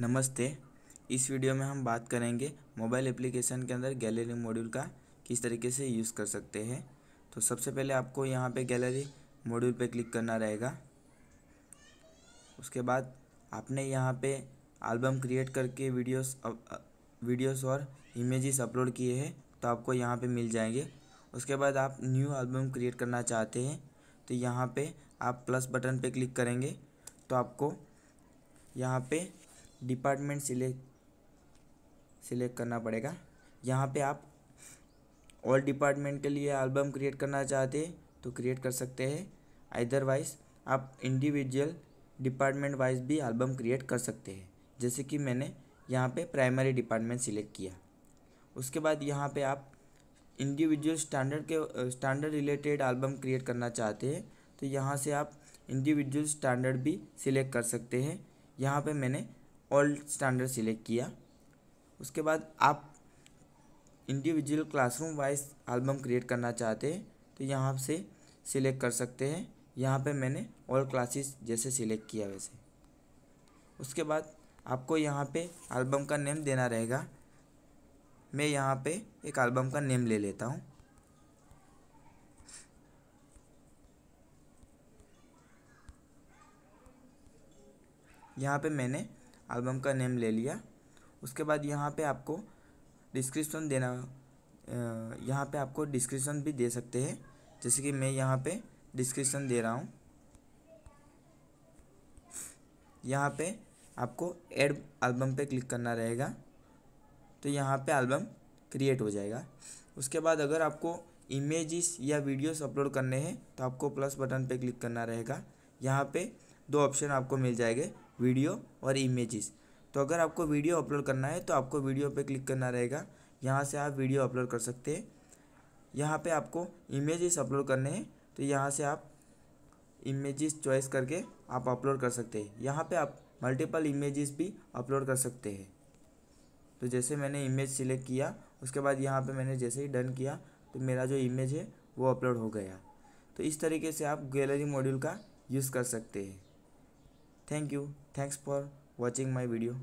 नमस्ते इस वीडियो में हम बात करेंगे मोबाइल एप्लीकेशन के अंदर गैलरी मॉड्यूल का किस तरीके से यूज़ कर सकते हैं तो सबसे पहले आपको यहाँ पे गैलरी मॉड्यूल पे क्लिक करना रहेगा उसके बाद आपने यहाँ पे एल्बम क्रिएट करके वीडियोस वीडियोस और इमेजेस अपलोड किए हैं तो आपको यहाँ पे मिल जाएंगे उसके बाद आप न्यू एल्बम क्रिएट करना चाहते हैं तो यहाँ पर आप प्लस बटन पर क्लिक करेंगे तो आपको यहाँ पे डिपार्टमेंट सिलेक्ट सिलेक्ट करना पड़ेगा यहाँ पे आप ऑल डिपार्टमेंट के लिए एल्बम क्रिएट करना चाहते हैं तो क्रिएट कर सकते हैं अदरवाइज आप इंडिविजुअल डिपार्टमेंट वाइज भी एल्बम क्रिएट कर सकते हैं जैसे कि मैंने यहाँ पे प्राइमरी डिपार्टमेंट सिलेक्ट किया उसके बाद यहाँ पे आप इंडिविजुअल स्टैंडर्ड के स्टैंडर्ड रिलेटेड एल्बम क्रिएट करना चाहते हैं तो यहाँ से आप इंडिविजुअल स्टैंडर्ड भी सिलेक्ट कर सकते हैं यहाँ पे मैंने ओल्ड स्टैंडर्ड सिलेक्ट किया उसके बाद आप individual classroom wise album create करना चाहते हैं तो यहाँ से सिलेक्ट कर सकते हैं यहाँ पे मैंने ऑल क्लासेस जैसे सिलेक्ट किया वैसे उसके बाद आपको यहाँ पे एल्बम का नेम देना रहेगा मैं यहाँ पे एक एल्बम का नेम ले लेता हूँ यहाँ पे मैंने एल्बम का नेम ले लिया उसके बाद यहाँ पे आपको डिस्क्रिप्शन देना यहाँ पे आपको डिस्क्रिप्शन भी दे सकते हैं जैसे कि मैं यहाँ पे डिस्क्रिप्शन दे रहा हूँ यहाँ पे आपको एड एल्बम पे क्लिक करना रहेगा तो यहाँ पे एल्बम क्रिएट हो जाएगा उसके बाद अगर आपको इमेजेस या वीडियोस अपलोड करने हैं तो आपको प्लस बटन पे क्लिक करना रहेगा यहाँ पे दो ऑप्शन आपको मिल जाएंगे वीडियो और इमेजेस तो अगर आपको वीडियो अपलोड करना है तो आपको वीडियो पे क्लिक करना रहेगा यहाँ से आप वीडियो अपलोड कर सकते हैं यहाँ पे आपको इमेजेस अपलोड करने हैं तो यहाँ से आप इमेजेस चॉइस करके आप अपलोड कर सकते हैं यहाँ पे आप मल्टीपल इमेजेस भी अपलोड कर सकते हैं तो जैसे मैंने इमेज सिलेक्ट किया उसके बाद यहाँ पर मैंने जैसे ही डन किया तो मेरा जो इमेज है वो अपलोड हो गया तो इस तरीके से आप गैलरी मॉड्यूल का यूज़ कर सकते हैं thank you thanks for watching my video